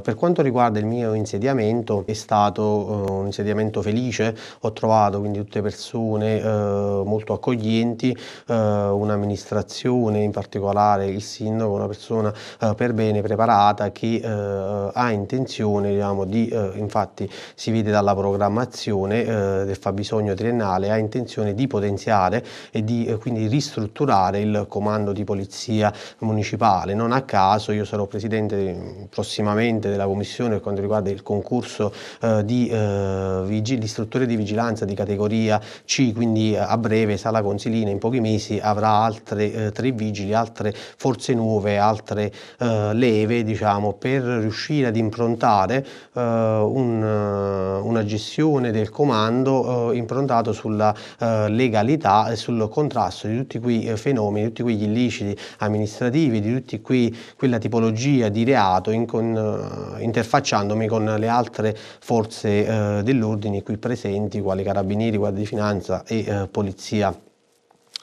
Per quanto riguarda il mio insediamento è stato eh, un insediamento felice, ho trovato quindi tutte persone eh, molto accoglienti, eh, un'amministrazione, in particolare il sindaco, una persona eh, per bene preparata che eh, ha intenzione diciamo, di, eh, infatti si vede dalla programmazione del fabbisogno triennale, ha intenzione di potenziare e di quindi ristrutturare il comando di polizia municipale. Non a caso io sarò presidente mm, prossimamente della Commissione per quanto riguarda il concorso eh, di eh, vigili, istruttore di vigilanza di categoria C, quindi eh, a breve Sala Consilina in pochi mesi avrà altre eh, tre vigili, altre forze nuove, altre eh, leve diciamo, per riuscire ad improntare eh, un, una gestione del comando improntato sulla legalità e sul contrasto di tutti quei fenomeni, di tutti quegli illiciti amministrativi, di tutti quei, quella tipologia di reato in, con, interfacciandomi con le altre forze eh, dell'ordine qui presenti, quali carabinieri, guardia di finanza e eh, polizia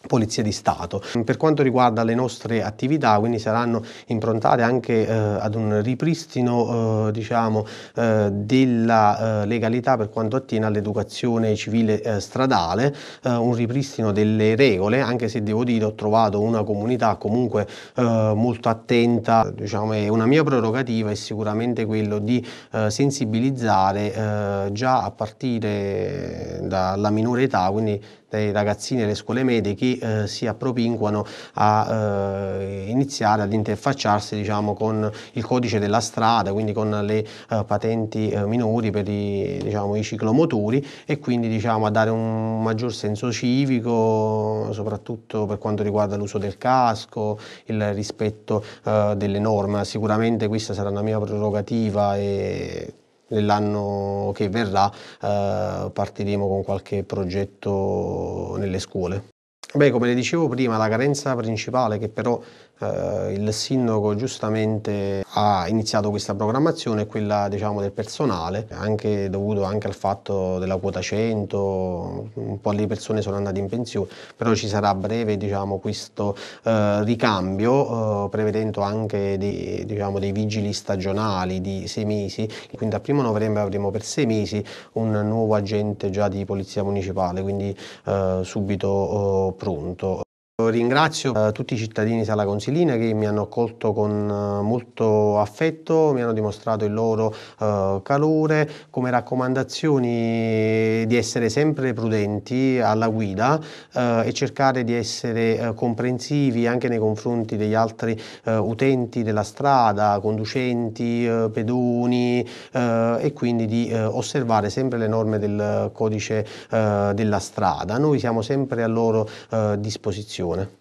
Polizia di Stato. Per quanto riguarda le nostre attività, quindi saranno improntate anche eh, ad un ripristino eh, diciamo, eh, della eh, legalità per quanto attiene all'educazione civile eh, stradale, eh, un ripristino delle regole, anche se devo dire ho trovato una comunità comunque molto attenta, diciamo, è una mia prerogativa è sicuramente quello di sensibilizzare già a partire dalla minore età, quindi dei ragazzini delle scuole medie che eh, si appropinquano a eh, iniziare ad interfacciarsi diciamo, con il codice della strada, quindi con le eh, patenti eh, minori per i, diciamo, i, ciclomotori e quindi diciamo, a dare un maggior senso civico, soprattutto per quanto riguarda l'uso del casco, il rispetto eh, delle norme. Sicuramente questa sarà una mia prerogativa e nell'anno che verrà eh, partiremo con qualche progetto nelle scuole. Beh, come le dicevo prima, la carenza principale che però eh, il sindaco giustamente ha iniziato questa programmazione è quella diciamo, del personale, anche dovuto anche al fatto della quota 100, un po' le persone sono andate in pensione, però ci sarà a breve diciamo, questo eh, ricambio, eh, prevedendo anche dei, diciamo, dei vigili stagionali di sei mesi, quindi dal primo novembre avremo per sei mesi un nuovo agente già di polizia municipale, quindi eh, subito oh, pronto Ringrazio eh, tutti i cittadini Sala Consilina che mi hanno accolto con eh, molto affetto, mi hanno dimostrato il loro eh, calore, come raccomandazioni di essere sempre prudenti alla guida e cercare di essere comprensivi anche nei confronti degli altri utenti della strada, conducenti, pedoni e quindi di osservare sempre le norme del codice della strada. Noi siamo sempre a loro disposizione né?